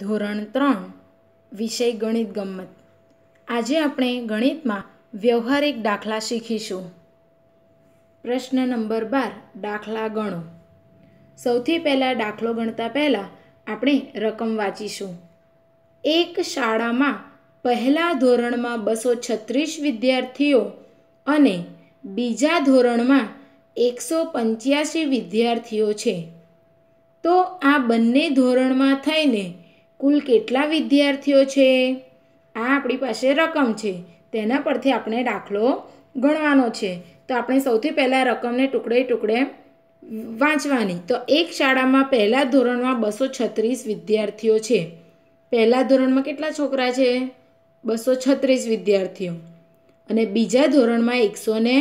ધોરણ ત્રણ વિષય ગણિત ગમત આજે આપણે ગણિતમાં વ્યવહારિક દાખલા શીખીશું પ્રશ્ન નંબર બાર દાખલા ગણો સૌથી પહેલાં દાખલો ગણતા પહેલાં આપણે રકમ વાંચીશું એક શાળામાં પહેલા ધોરણમાં બસો છત્રીસ વિદ્યાર્થીઓ અને બીજા ધોરણમાં એકસો પંચ્યાસી વિદ્યાર્થીઓ છે તો આ બંને ધોરણમાં થઈને કુલ કેટલા વિદ્યાર્થીઓ છે આ આપણી પાસે રકમ છે તેના પરથી આપણે દાખલો ગણવાનો છે તો આપણે સૌથી પહેલાં રકમને ટુકડે ટુકડે વાંચવાની તો એક શાળામાં પહેલાં ધોરણમાં બસો છત્રીસ વિદ્યાર્થીઓ છે પહેલાં ધોરણમાં કેટલા છોકરા છે બસો છત્રીસ વિદ્યાર્થીઓ અને બીજા ધોરણમાં એકસો ને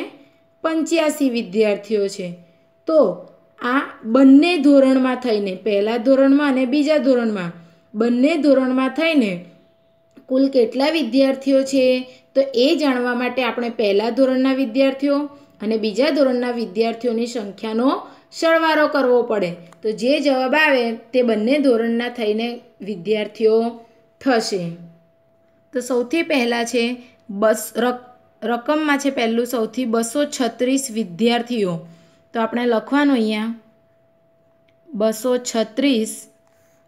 પંચ્યાસી વિદ્યાર્થીઓ છે તો આ બંને ધોરણમાં થઈને પહેલાં ધોરણમાં અને બીજા ધોરણમાં બંને ધોરણમાં થઈને કુલ કેટલા વિદ્યાર્થીઓ છે તો એ જાણવા માટે આપણે પહેલાં ધોરણના વિદ્યાર્થીઓ અને બીજા ધોરણના વિદ્યાર્થીઓની સંખ્યાનો સરવાળો કરવો પડે તો જે જવાબ આવે તે બંને ધોરણના થઈને વિદ્યાર્થીઓ થશે તો સૌથી પહેલાં છે બસ રકમમાં છે પહેલું સૌથી બસો છત્રીસ વિદ્યાર્થીઓ તો આપણે લખવાનું અહીંયા બસો છત્રીસ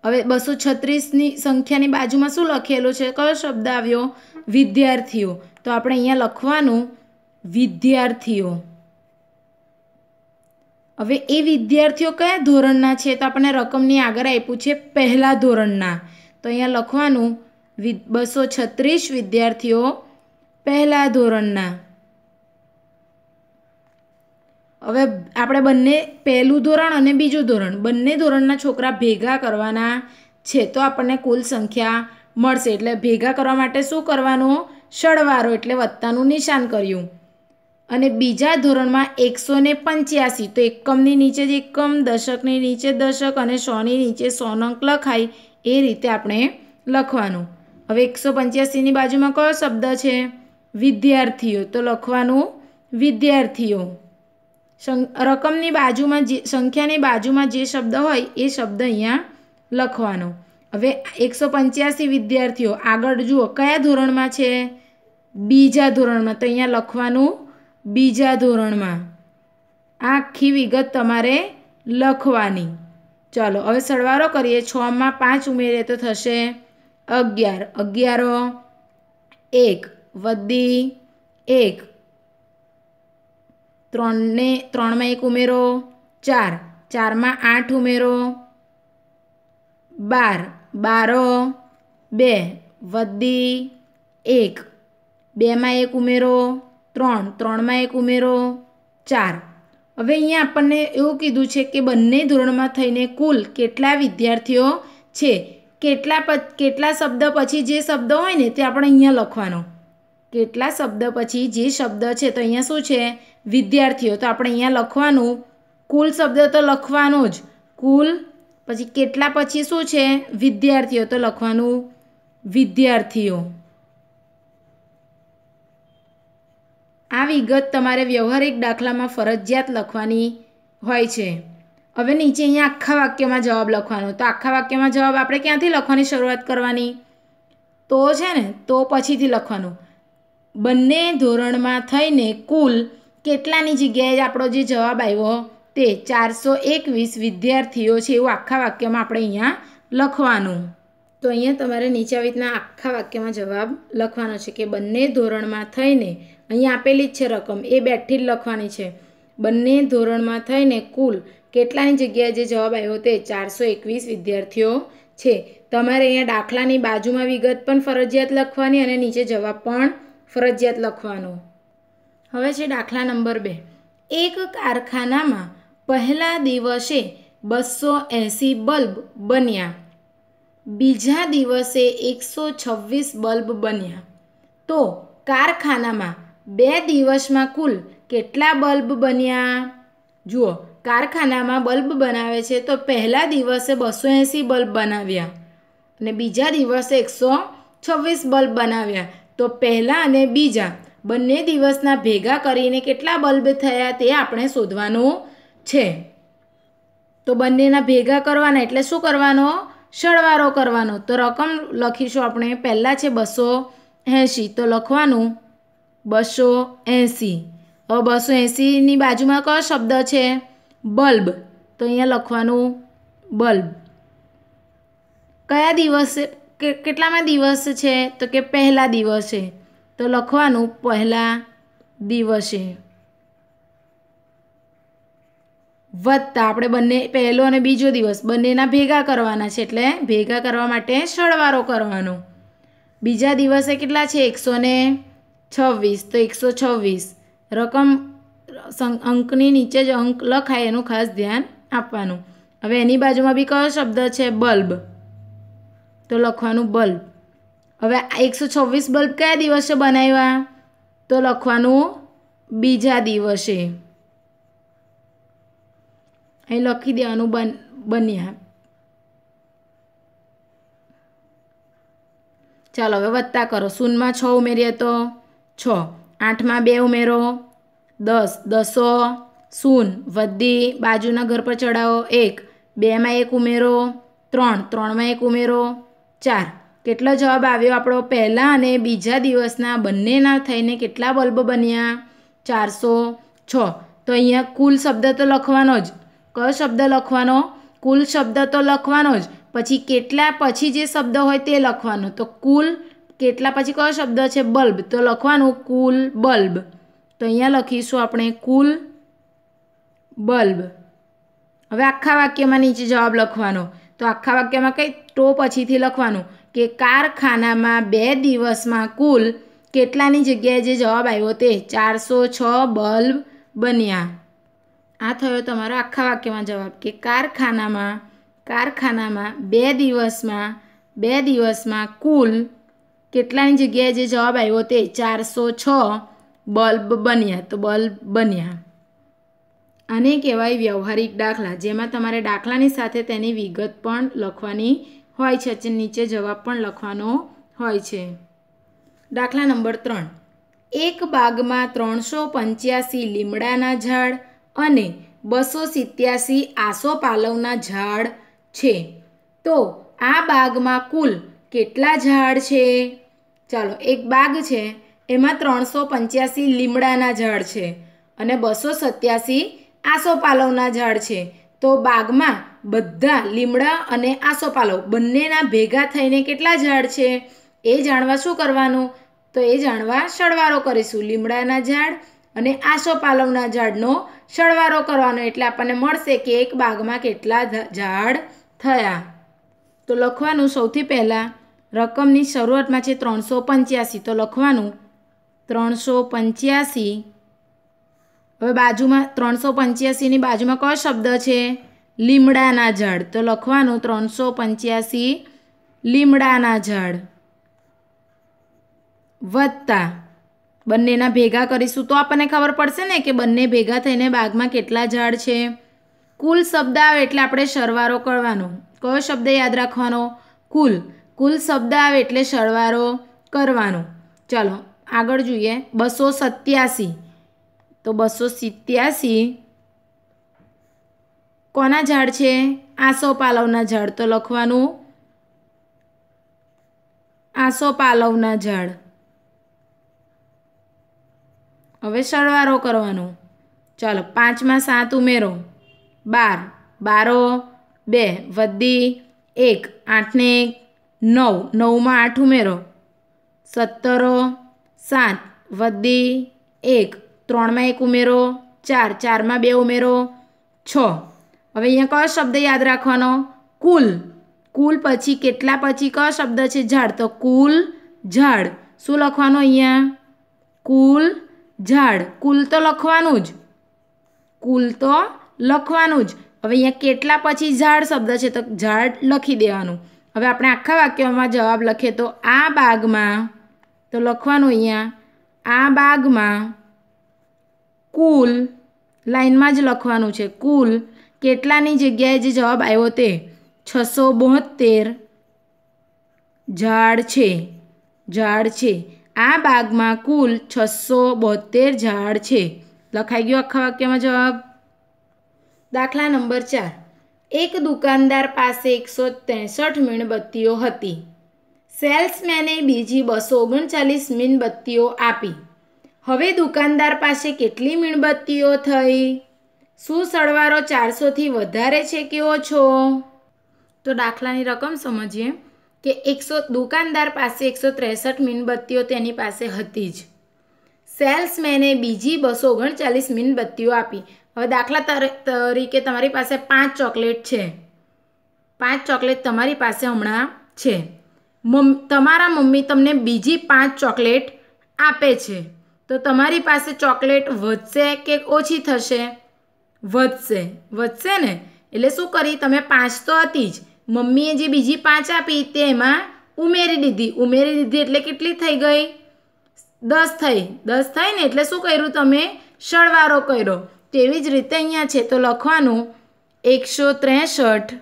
હવે બસો છત્રીસની સંખ્યાની બાજુમાં શું લખેલું છે કયો શબ્દ આવ્યો વિદ્યાર્થીઓ તો આપણે અહીંયા લખવાનું વિદ્યાર્થીઓ હવે એ વિદ્યાર્થીઓ કયા ધોરણના છે તો આપણને રકમની આગળ આપ્યું છે પહેલાં ધોરણના તો અહીંયા લખવાનું બસો છત્રીસ વિદ્યાર્થીઓ પહેલા ધોરણના હવે આપણે બંને પહેલું ધોરણ અને બીજું ધોરણ બંને ધોરણના છોકરા ભેગા કરવાના છે તો આપણને કુલ સંખ્યા મળશે એટલે ભેગા કરવા માટે શું કરવાનું સળવારો એટલે વત્તાનું નિશાન કર્યું અને બીજા ધોરણમાં એકસો ને પંચ્યાસી તો એકમની નીચે જ એકમ દશકની નીચે દશક અને સોની નીચે સોનંક લખાય એ રીતે આપણે લખવાનું હવે એકસો પંચ્યાસીની બાજુમાં કયો શબ્દ છે વિદ્યાર્થીઓ તો લખવાનું વિદ્યાર્થીઓ રકમની બાજુમાં જે સંખ્યાની બાજુમાં જે શબ્દ હોય એ શબ્દ અહીંયા લખવાનો હવે એકસો પંચ્યાસી વિદ્યાર્થીઓ આગળ જુઓ કયા ધોરણમાં છે બીજા ધોરણમાં તો અહીંયા લખવાનું બીજા ધોરણમાં આખી વિગત તમારે લખવાની ચાલો હવે સરવાળો કરીએ છમાં પાંચ ઉમેરીએ તો થશે અગિયાર અગિયારો એક વધી એક ત્રણને ત્રણમાં એક ઉમેરો ચાર ચારમાં આઠ ઉમેરો બાર બારો બે વધી એક બેમાં એક ઉમેરો ત્રણ ત્રણમાં એક ઉમેરો ચાર હવે અહીંયા આપણને એવું કીધું છે કે બંને ધોરણમાં થઈને કુલ કેટલા વિદ્યાર્થીઓ છે કેટલા પ કેટલા શબ્દ પછી જે શબ્દ હોય ને તે આપણે અહીંયા લખવાનો કેટલા શબ્દ પછી જે શબ્દ છે તો અહીંયા શું છે વિદ્યાર્થીઓ તો આપણે અહીંયા લખવાનું કુલ શબ્દ તો લખવાનો જ કુલ પછી કેટલા પછી શું છે વિદ્યાર્થીઓ તો લખવાનું વિદ્યાર્થીઓ આ વિગત તમારે વ્યવહારિક દાખલામાં ફરજિયાત લખવાની હોય છે હવે નીચે અહીંયા આખા વાક્યમાં જવાબ લખવાનો તો આખા વાક્યમાં જવાબ આપણે ક્યાંથી લખવાની શરૂઆત કરવાની તો છે ને તો પછીથી લખવાનું બંને ધોરણમાં થઈને કુલ કેટલાની જગ્યાએ આપણો જે જવાબ આવ્યો તે ચારસો એકવીસ વિદ્યાર્થીઓ છે એવું આખા વાક્યમાં આપણે અહીંયા લખવાનું તો અહીંયા તમારે નીચે રીતના આખા વાક્યમાં જવાબ લખવાનો છે કે બંને ધોરણમાં થઈને અહીંયા આપેલી જ છે રકમ એ બેઠી જ લખવાની છે બંને ધોરણમાં થઈને કુલ કેટલાની જગ્યાએ જે જવાબ આવ્યો તે ચારસો એકવીસ વિદ્યાર્થીઓ છે તમારે અહીંયા દાખલાની બાજુમાં વિગત પણ ફરજિયાત લખવાની અને નીચે જવાબ પણ ફરજિયાત લખવાનું હવે છે દાખલા નંબર બે એક કારખાનામાં પહેલા દિવસે બસો એંસી બલ્બ બન્યા બીજા દિવસે એકસો છવ્વીસ બલ્બ બન્યા તો કારખાનામાં બે દિવસમાં કુલ કેટલા બલ્બ બન્યા જુઓ કારખાનામાં બલ્બ બનાવે છે તો પહેલા દિવસે બસો એંસી બલ્બ બનાવ્યા અને બીજા દિવસે એકસો છવ્વીસ બલ્બ બનાવ્યા તો પહેલાં અને બીજા બંને દિવસના ભેગા કરીને કેટલા બલ્બ થયા તે આપણે શોધવાનું છે તો બંનેના ભેગા કરવાના એટલે શું કરવાનો સરવાળો કરવાનો તો રકમ લખીશું આપણે પહેલાં છે બસો એંસી તો લખવાનું બસો એંસી હવે બસો એંસીની બાજુમાં કયો શબ્દ છે બલ્બ તો અહીંયા લખવાનું બલ્બ કયા દિવસે કે કેટલામાં દિવસ છે તો કે પહેલા દિવસે તો લખવાનું પહેલા દિવસે વત્તા આપણે બંને પહેલો અને બીજો દિવસ બંનેના ભેગા કરવાના છે એટલે ભેગા કરવા માટે સરવાળો કરવાનો બીજા દિવસે કેટલા છે એકસો ને છવ્વીસ તો એકસો છવ્વીસ રકમ અંકની નીચે જ અંક લખાય એનું ખાસ ધ્યાન આપવાનું હવે એની બાજુમાં બી કયો શબ્દ છે બલ્બ તો લખવાનું બલ્બ હવે એકસો છવ્વીસ બલ્બ કયા દિવસે બનાવ્યા તો લખવાનું બીજા દિવસે અહીં લખી દેવાનું બન બન્યા ચાલો હવે વધતા કરો શૂનમાં છ ઉમેરીએ તો છ આઠમાં બે ઉમેરો દસ દસો શૂન વધી બાજુના ઘર પર ચડાવો એક બેમાં એક ઉમેરો ત્રણ ત્રણમાં એક ઉમેરો ચાર કેટલો જવાબ આવ્યો આપણો પહેલાં અને બીજા દિવસના બંનેના થઈને કેટલા બલ્બ બન્યા ચારસો છ તો અહીંયા કુલ શબ્દ તો લખવાનો જ કયો શબ્દ લખવાનો કુલ શબ્દ તો લખવાનો જ પછી કેટલા પછી જે શબ્દ હોય તે લખવાનો તો કુલ કેટલા પછી કયો શબ્દ છે બલ્બ તો લખવાનું કુલ બલ્બ તો અહીંયા લખીશું આપણે કુલ બલ્બ હવે આખા વાક્યમાં નીચે જવાબ લખવાનો તો આખા વાક્યમાં કંઈ તો પછીથી લખવાનું કે કારખાનામાં બે દિવસમાં કુલ કેટલાની જગ્યાએ જે જવાબ આવ્યો તે ચારસો છ બલ્બ બન્યા આ થયો તમારો આખા વાક્યમાં જવાબ કે કારખાનામાં કારખાનામાં બે દિવસમાં બે દિવસમાં કુલ કેટલાની જગ્યાએ જે જવાબ આવ્યો તે ચારસો છ બલ્બ બન્યા તો બલ્બ બન્યા આને કહેવાય વ્યવહારિક દાખલા જેમાં તમારે દાખલાની સાથે તેની વિગત પણ લખવાની હોય છે નીચે જવાબ પણ લખવાનો હોય છે દાખલા નંબર ત્રણ એક બાગમાં ત્રણસો પંચ્યાસી લીમડાના ઝાડ અને બસો સિત્યાસી આસોપાલવના ઝાડ છે તો આ બાગમાં કુલ કેટલા ઝાડ છે ચાલો એક બાગ છે એમાં ત્રણસો પંચ્યાસી લીમડાના ઝાડ છે અને બસો સત્યાસી આસોપાલવના ઝાડ છે તો બાગમાં બધા લીમડા અને આસોપાલવ બંનેના ભેગા થઈને કેટલા ઝાડ છે એ જાણવા શું કરવાનું તો એ જાણવા સળવારો કરીશું લીમડાના ઝાડ અને આસોપાલવના ઝાડનો સળવારો કરવાનો એટલે આપણને મળશે કે એક બાગમાં કેટલા ઝાડ થયા તો લખવાનું સૌથી પહેલાં રકમની શરૂઆતમાં છે ત્રણસો પંચ્યાસી તો લખવાનું ત્રણસો પંચ્યાસી હવે બાજુમાં ત્રણસો પંચ્યાસીની બાજુમાં કયો શબ્દ છે લીમડાના ઝાડ તો લખવાનું ત્રણસો પંચ્યાસી લીમડાના ઝાડ વત્તા બંનેના ભેગા કરીશું તો આપણને ખબર પડશે ને કે બંને ભેગા થઈને બાગમાં કેટલા ઝાડ છે કુલ શબ્દ આવે એટલે આપણે સરવારો કરવાનો કયો શબ્દ યાદ રાખવાનો કુલ કુલ શબ્દ આવે એટલે સરવારો કરવાનો ચલો આગળ જોઈએ બસો સત્યાસી તો બસો સિત્યાસી કોના ઝાડ છે આસો પાલવના ઝાડ તો લખવાનું આસો પાલવના ઝાડ હવે સરવારો કરવાનો ચાલો પાંચમાં સાત ઉમેરો બાર બારો બે વધી એક આઠને એક નવ નવમાં આઠ ઉમેરો સત્તરો સાત વધી એક ત્રણમાં એક ઉમેરો ચાર ચારમાં બે ઉમેરો છ હવે અહીંયા કયો શબ્દ યાદ રાખવાનો કુલ કુલ પછી કેટલા પછી કયો શબ્દ છે ઝાડ તો કુલ ઝાડ શું લખવાનું અહીંયા કુલ ઝાડ કુલ તો લખવાનું જ કુલ તો લખવાનું જ હવે અહીંયા કેટલા પછી ઝાડ શબ્દ છે તો ઝાડ લખી દેવાનું હવે આપણે આખા વાક્યમાં જવાબ લખીએ તો આ બાગમાં તો લખવાનું અહીંયા આ બાગમાં કુલ લાઇનમાં જ લખવાનું છે કુલ કેટલાની જગ્યાએ જે જવાબ આવ્યો તે છસો બોતેર ઝાડ છે ઝાડ છે આ બાગમાં કુલ છસો બોતેર ઝાડ છે લખાઈ ગયો આખા વાક્યમાં જવાબ દાખલા નંબર ચાર એક દુકાનદાર પાસે એકસો ત્રેસઠ મીણબત્તીઓ હતી સેલ્સમેને બીજી બસો ઓગણચાલીસ મીણબત્તીઓ આપી હવે દુકાનદાર પાસે કેટલી મીણબત્તીઓ થઈ શું સરવાળો ચારસોથી વધારે છે કે ઓછો તો દાખલાની રકમ સમજીએ કે એકસો દુકાનદાર પાસે એકસો ત્રેસઠ મીણબત્તીઓ તેની પાસે હતી જ સેલ્સમેને બીજી બસો ઓગણચાલીસ મીણબત્તીઓ આપી હવે દાખલા તરીકે તમારી પાસે પાંચ ચોકલેટ છે પાંચ ચોકલેટ તમારી પાસે હમણાં છે મમ તમારા મમ્મી તમને બીજી પાંચ ચોકલેટ આપે છે તો તમારી પાસે ચોકલેટ વધશે કે ઓછી થશે વધશે વધશે ને એટલે શું કરી તમે પાંચ તો હતી જ મમ્મીએ જે બીજી પાંચ આપી તે એમાં ઉમેરી દીધી ઉમેરી દીધી એટલે કેટલી થઈ ગઈ દસ થઈ દસ થઈ ને એટલે શું કર્યું તમે સરવાળો કર્યો તેવી જ રીતે અહીંયા છે તો લખવાનું એકસો ત્રેસઠ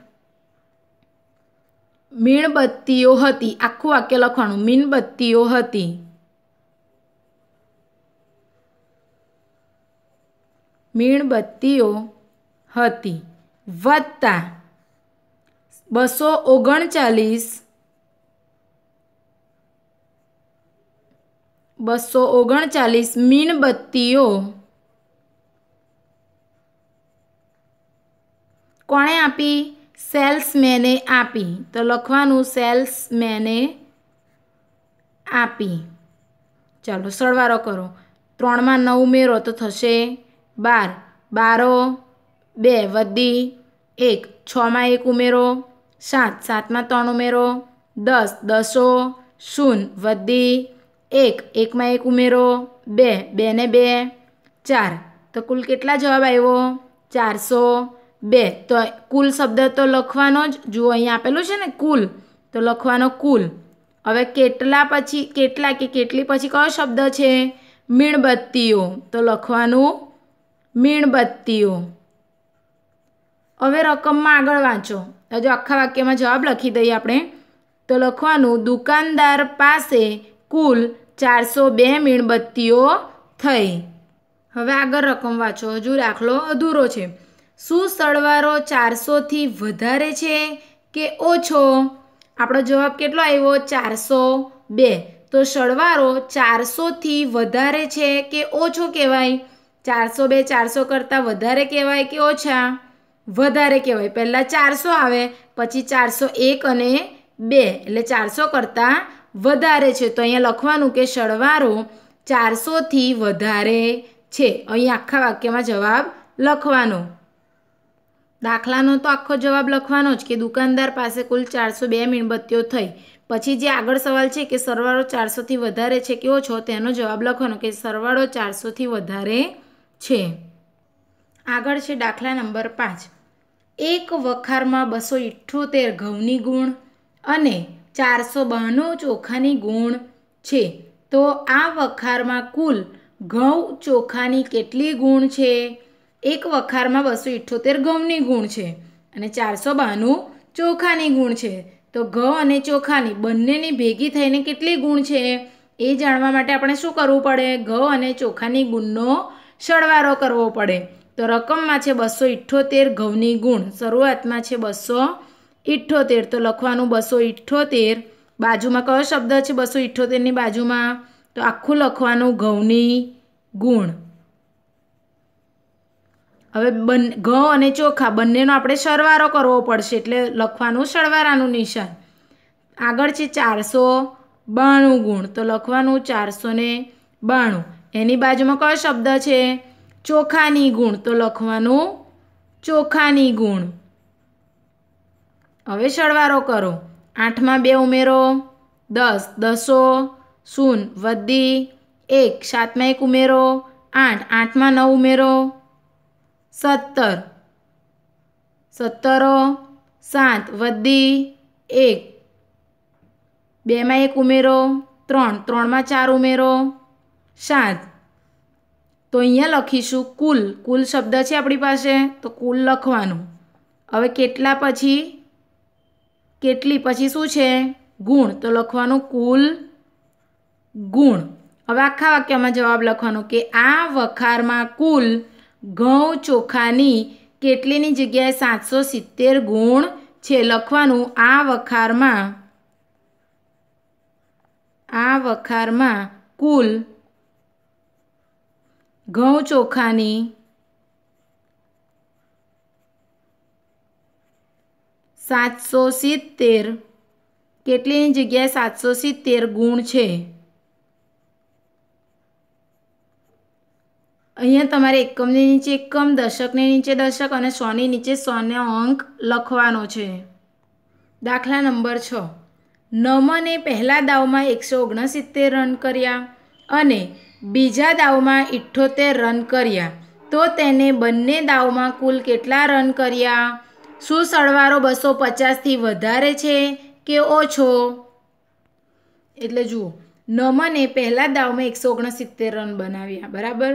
મીણબત્તીઓ હતી આખું વાક્ય લખવાનું મીણબત્તીઓ હતી મીણબત્તીઓ હતી વત્તા બસો ઓગણચાલીસ બસો ઓગણચાલીસ મીણબત્તીઓ કોણે આપી સેલ્સમેને આપી તો લખવાનું સેલ્સમેને આપી ચાલો સરવારો કરો ત્રણમાં નવ ઉમેરો તો થશે બાર બારો બે વધી એક છમાં એક ઉમેરો સાત સાતમાં ત્રણ ઉમેરો દસ દસો શૂન્ય વધી એક એકમાં એક ઉમેરો બે બે ને બે ચાર તો કુલ કેટલા જવાબ આવ્યો ચારસો બે તો કુલ શબ્દ તો લખવાનો જ જુઓ અહીં આપેલું છે ને કુલ તો લખવાનો કુલ હવે કેટલા પછી કેટલા કે કેટલી પછી કયો શબ્દ છે મીણબત્તીઓ તો લખવાનું મીણબત્તીઓ હવે રકમમાં આગળ વાંચો હજુ આખા વાક્યમાં જવાબ લખી દઈએ આપણે તો લખવાનું દુકાનદાર પાસે કુલ ચારસો બે મીણબત્તીઓ થઈ હવે આગળ રકમ વાંચો હજુ દાખલો અધૂરો છે શું સળવારો ચારસોથી વધારે છે કે ઓછો આપણો જવાબ કેટલો આવ્યો ચારસો બે તો સળવારો ચારસોથી વધારે છે કે ઓછો કહેવાય ચારસો બે ચારસો કરતાં વધારે કહેવાય કે ઓછા વધારે કહેવાય પહેલાં ચારસો આવે પછી ચારસો એક અને બે એટલે ચારસો કરતાં વધારે છે તો અહીંયા લખવાનું કે સરવાળો ચારસોથી વધારે છે અહીં આખા વાક્યમાં જવાબ લખવાનો દાખલાનો તો આખો જવાબ લખવાનો જ કે દુકાનદાર પાસે કુલ ચારસો બે મીણબત્તીઓ થઈ પછી જે આગળ સવાલ છે કે સરવાળો ચારસોથી વધારે છે કે ઓછો તેનો જવાબ લખવાનો કે સરવાળો ચારસોથી વધારે છે આગળ છે દાખલા નંબર પાંચ એક વખારમાં બસો ઇઠ્ઠોતેર ઘઉંની ગુણ અને ચારસો બાણું ચોખાની ગુણ છે તો આ વખારમાં કુલ ઘઉં ચોખાની કેટલી ગુણ છે એક વખારમાં બસો ઇઠ્ઠોતેર ઘઉંની ગુણ છે અને ચારસો બાણું ચોખાની ગુણ છે તો ઘઉં અને ચોખાની બંનેની ભેગી થઈને કેટલી ગુણ છે એ જાણવા માટે આપણે શું કરવું પડે ઘઉં અને ચોખાની ગુણનો સળવારો કરવો પડે તો રકમમાં છે બસો ઇઠ્ઠોતેર ઘઉંની ગુણ શરૂઆતમાં છે બસો ઇઠ્ઠોતેર તો લખવાનું બસો ઇઠ્ઠોતેર બાજુમાં કયો શબ્દ છે બસો ઇઠ્ઠોતેરની બાજુમાં તો આખું લખવાનું ઘઉંની ગુણ હવે બન ઘઉં અને ચોખા બંનેનો આપણે સરવારો કરવો પડશે એટલે લખવાનું સરવારાનું નિશાન આગળ છે ચારસો બાણું ગુણ તો લખવાનું ચારસો ને બાણું એની બાજુમાં કયો શબ્દ છે ચોખાની ગુણ તો લખવાનું ચોખાની ગુણ હવે સળવારો કરો આઠમાં બે ઉમેરો દસ દસો શૂન વધી એક સાતમાં એક ઉમેરો આઠ આઠમાં નવ ઉમેરો સત્તર સત્તરો સાત વધી એક બેમાં એક ઉમેરો ત્રણ ત્રણમાં ચાર ઉમેરો સાત તો અહીંયા લખીશું કુલ કુલ શબ્દ છે આપણી પાસે તો કુલ લખવાનું હવે કેટલા પછી કેટલી પછી શું છે ગુણ તો લખવાનું કુલ ગુણ હવે આખા વાક્યમાં જવાબ લખવાનો કે આ વખારમાં કુલ ઘઉં ચોખાની કેટલીની જગ્યાએ સાતસો સિત્તેર ગુણ છે લખવાનું આ વખારમાં આ વખારમાં કુલ ઘઉં ચોખાની સાતસો સિત્તેર કેટલીની જગ્યાએ સાતસો સિત્તેર ગુણ છે અહીંયા તમારે એકમની નીચે એકમ દશકની નીચે દશક અને સોની નીચે સોનો અંક લખવાનો છે દાખલા નંબર છ નમને પહેલા દાવમાં એકસો ઓગણસિત્તેર રન કર્યા અને બીજા દાવમાં ઇઠ્ઠોતેર રન કર્યા તો તેને બંને દાવમાં કુલ કેટલા રન કર્યા શું સળવારો બસો પચાસથી વધારે છે કે ઓછો એટલે જુઓ નમને પહેલા દાવમાં એકસો ઓગણસિત્તેર રન બનાવ્યા બરાબર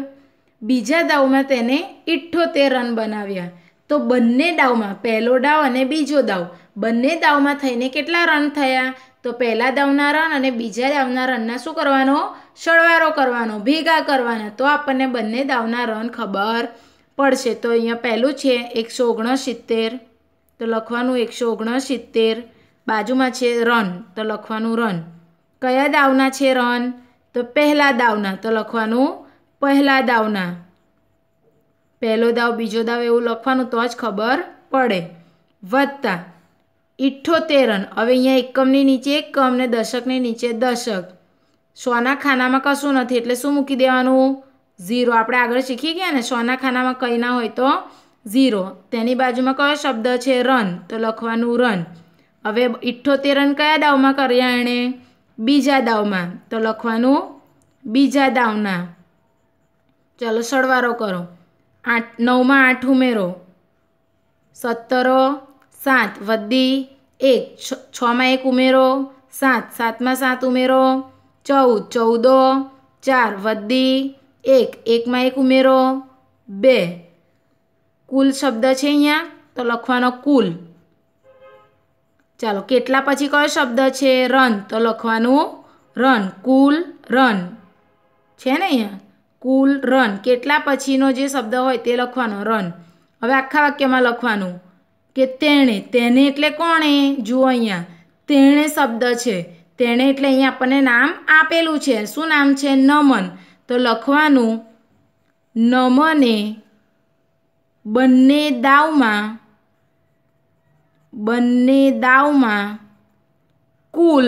બીજા દાવમાં તેને ઇઠ્ઠોતેર રન બનાવ્યા તો બંને દાવમાં પહેલો દાવ અને બીજો દાવ બંને દાવમાં થઈને કેટલા રન થયા તો પહેલા દાવના રન અને બીજા દાવના રનના શું કરવાનો સરવાળો કરવાનો ભેગા કરવાના તો આપણને બંને દાવના રન ખબર પડશે તો અહીંયા પહેલું છે એકસો ઓગણસિત્તેર તો લખવાનું એકસો ઓગણસિત્તેર બાજુમાં છે રન તો લખવાનું રન કયા દાવના છે રન તો પહેલા દાવના તો લખવાનું પહેલા દાવના પહેલો દાવ બીજો દાવ એવું લખવાનું તો જ ખબર પડે વત્તા ઇઠ્ઠોતેરન હવે અહીંયા એકમની નીચે એકમ ને દશકની નીચે દશક સોના ખાનામાં કશું નથી એટલે શું મૂકી દેવાનું ઝીરો આપણે આગળ શીખી ગયા ને સોના ખાનામાં કંઈ ના હોય તો ઝીરો તેની બાજુમાં કયો શબ્દ છે રન તો લખવાનું રન હવે ઇઠ્ઠોતેરન કયા દાવમાં કર્યા એણે બીજા દાવમાં તો લખવાનું બીજા દાવના ચલો સળવારો કરો આઠ નવમાં આઠ ઉમેરો સત્તરો સાત વધી એક છમાં એક ઉમેરો સાત સાતમાં સાત ઉમેરો ચૌદ ચૌદો ચાર વધી એક એકમાં એક ઉમેરો બે કુલ શબ્દ છે અહીંયા તો લખવાનો કુલ ચાલો કેટલા પછી કયો શબ્દ છે રન તો લખવાનું રન કુલ રન છે ને અહીંયા કુલ રન કેટલા પછીનો જે શબ્દ હોય તે લખવાનો રન હવે આખા વાક્યમાં લખવાનું કે તેણે તેને એટલે કોણે જુઓ અહીંયા તેણે શબ્દ છે તેણે એટલે અહીંયા આપણને નામ આપેલું છે શું નામ છે નમન તો લખવાનું નમને બંને દાવમાં બંને દાવમાં કુલ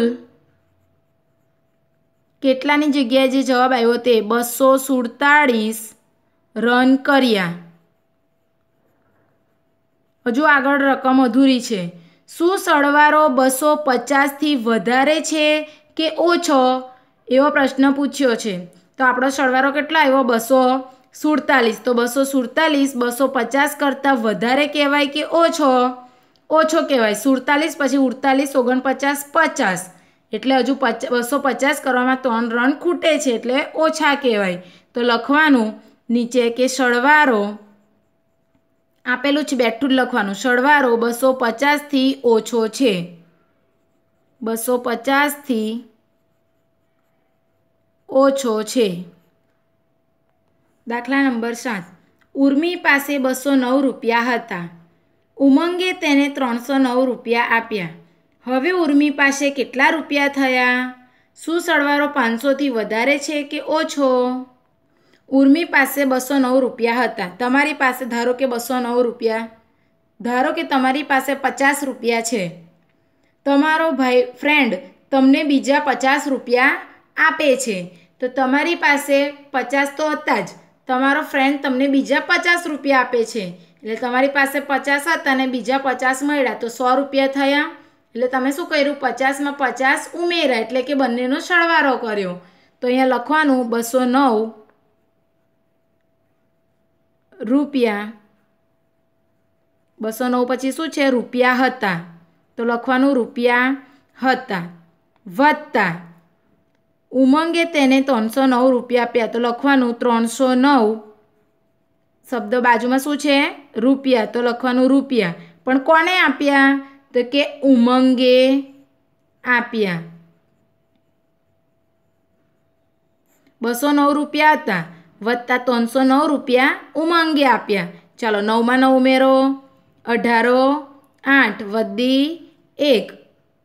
કેટલાની જગ્યાએ જે જવાબ આવ્યો તે બસો સુડતાળીસ રન કર્યા હજુ આગળ રકમ અધૂરી છે શું સળવારો બસો પચાસથી વધારે છે કે ઓછો એવો પ્રશ્ન પૂછ્યો છે તો આપણો સરવારો કેટલો આવ્યો બસો સુડતાલીસ તો બસો સુડતાલીસ બસો પચાસ કરતાં વધારે કહેવાય કે ઓછો ઓછો કહેવાય સુડતાલીસ પછી ઉડતાલીસ ઓગણપચાસ પચાસ એટલે હજુ પચ બસો પચાસ કરવામાં ત્રણ રન ખૂટે છે એટલે ઓછા કહેવાય તો લખવાનું નીચે કે સળવારો આપેલું છે બેઠું જ લખવાનું સળવારો બસો પચાસથી ઓછો છે બસો પચાસથી ઓછો છે દાખલા નંબર સાત ઉર્મી પાસે બસો નવ રૂપિયા હતા ઉમંગે તેને ત્રણસો નવ રૂપિયા આપ્યા હવે ઉર્મી પાસે કેટલા રૂપિયા થયા શું સરવારો પાંચસોથી વધારે છે કે ઓછો ઉર્મી પાસે બસો નવ રૂપિયા હતા તમારી પાસે ધારો કે બસો નવ રૂપિયા ધારો કે તમારી પાસે પચાસ રૂપિયા છે તમારો ભાઈ ફ્રેન્ડ તમને બીજા પચાસ રૂપિયા આપે છે તો તમારી પાસે પચાસ તો હતા જ તમારો ફ્રેન્ડ તમને બીજા પચાસ રૂપિયા આપે છે એટલે તમારી પાસે પચાસ હતા અને બીજા પચાસ મળ્યા તો સો રૂપિયા થયા એટલે તમે શું કર્યું પચાસમાં પચાસ ઉમેરા એટલે કે બંનેનો સળવારો કર્યો તો અહીંયા લખવાનું બસો નવ રૂપિયા બસો નવ પછી શું છે રૂપિયા હતા તો લખવાનું રૂપિયા હતા વત્તા ઉમંગે તેને ત્રણસો નવ રૂપિયા આપ્યા તો લખવાનું ત્રણસો નવ શબ્દ બાજુમાં શું છે રૂપિયા તો લખવાનું રૂપિયા પણ કોને આપ્યા તો કે ઉમંગે આપ્યા બસો નવ રૂપિયા હતા વત્તા ત્રણસો નવ રૂપિયા ઉમંગે આપ્યા ચાલો નવમાં નવ ઉમેરો અઢારો આઠ વધી એક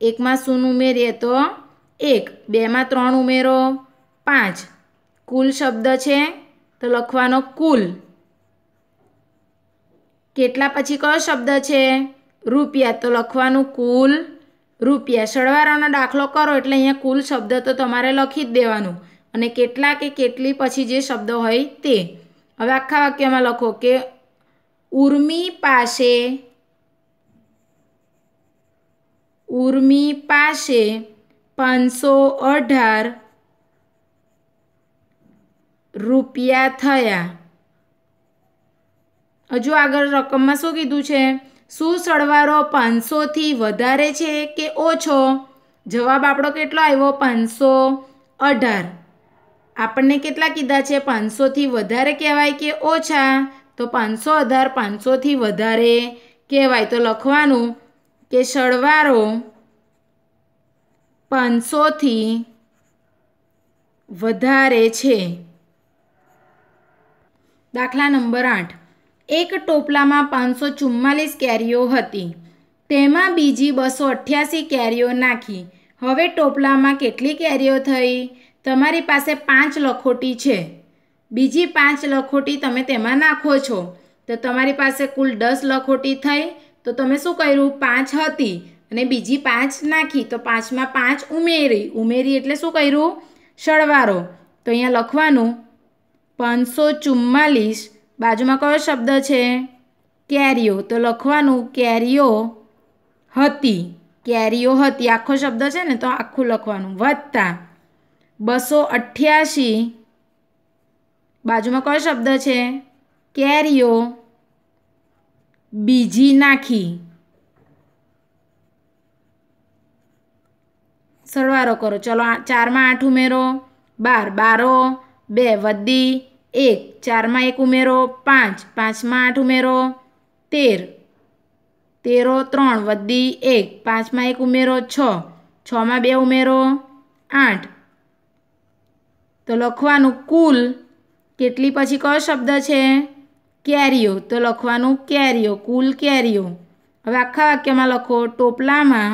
એકમાં શૂન ઉમેરીએ તો એક બેમાં ત્રણ ઉમેરો પાંચ કુલ શબ્દ છે તો લખવાનો કુલ કેટલા પછી કયો શબ્દ છે રૂપિયા તો લખવાનું કુલ રૂપિયા સરવાળાનો દાખલો કરો એટલે અહીંયા કુલ શબ્દ તો તમારે લખી જ દેવાનું અને કેટલા કે કેટલી પછી જે શબ્દ હોય તે હવે આખા વાક્યમાં લખો કે ઉર્મી પાસે ઉર્મી પાસે પાંચસો અઢાર રૂપિયા થયા હજુ આગળ રકમમાં શું કીધું છે શું સળવારો પાંચસોથી વધારે છે કે ઓછો જવાબ આપણો કેટલો આવ્યો પાંચસો અઢાર આપણને કેટલા કીધા છે પાંચસોથી વધારે કહેવાય કે ઓછા તો પાંચસો અઢાર પાંચસોથી વધારે કહેવાય તો લખવાનું કે સળવારો પાંચસોથી વધારે છે દાખલા નંબર આઠ એક ટોપલામાં પાંચસો ચુમ્માલીસ કેરીઓ હતી તેમાં બીજી બસો અઠ્યાસી કેરીઓ નાખી હવે ટોપલામાં કેટલી કેરીઓ થઈ તમારી પાસે પાંચ લખોટી છે બીજી પાંચ લખોટી તમે તેમાં નાખો છો તો તમારી પાસે કુલ દસ લખોટી થઈ તો તમે શું કર્યું પાંચ હતી અને બીજી પાંચ નાખી તો પાંચમાં પાંચ ઉમેરી ઉમેરી એટલે શું કર્યું સરવારો તો અહીંયા લખવાનું પાંચસો ચુમ્માલીસ બાજુમાં કયો શબ્દ છે કેરીઓ તો લખવાનું કેરીઓ હતી કેરીઓ હતી આખો શબ્દ છે ને તો આખું લખવાનું વત્તા બસો અઠ્યાસી બાજુમાં કયો શબ્દ છે કેરીઓ બીજી નાખી સરવારો કરો ચલો ચારમાં આઠ ઉમેરો બાર બારો બે વધી એક ચારમાં એક ઉમેરો પાંચ પાંચમાં આઠ ઉમેરો તેર તેરો ત્રણ વધી એક પાંચમાં એક ઉમેરો છ છમાં બે ઉમેરો આઠ તો લખવાનું કુલ કેટલી પછી કયો શબ્દ છે કેરીઓ તો લખવાનું કેરીઓ કુલ કેરીઓ હવે આખા વાક્યમાં લખો ટોપલામાં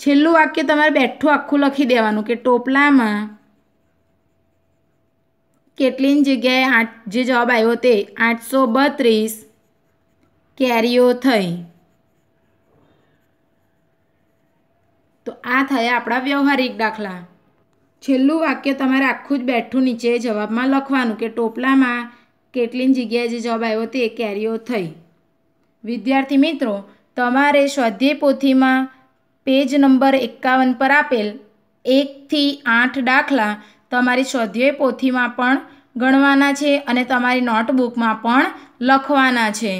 છેલ્લું વાક્ય તમારે બેઠું આખું લખી દેવાનું કે ટોપલામાં કેટલીની જગ્યાએ આઠ જે જવાબ આવ્યો તે આઠસો બત્રીસ કેરીઓ થઈ તો આ થયા આપણા વ્યવહારિક દાખલા છેલ્લું વાક્ય તમારે આખું જ બેઠું નીચે જવાબમાં લખવાનું કે ટોપલામાં કેટલીની જગ્યાએ જે જવાબ આવ્યો તે કેરીઓ થઈ વિદ્યાર્થી મિત્રો તમારે સ્વાધ્યાય પોથીમાં પેજ નંબર એકાવન પર આપેલ એકથી આઠ દાખલા તમારી સ્વાધ્યાય પોથીમાં પણ ગણવાના છે અને તમારી નોટબુકમાં પણ લખવાના છે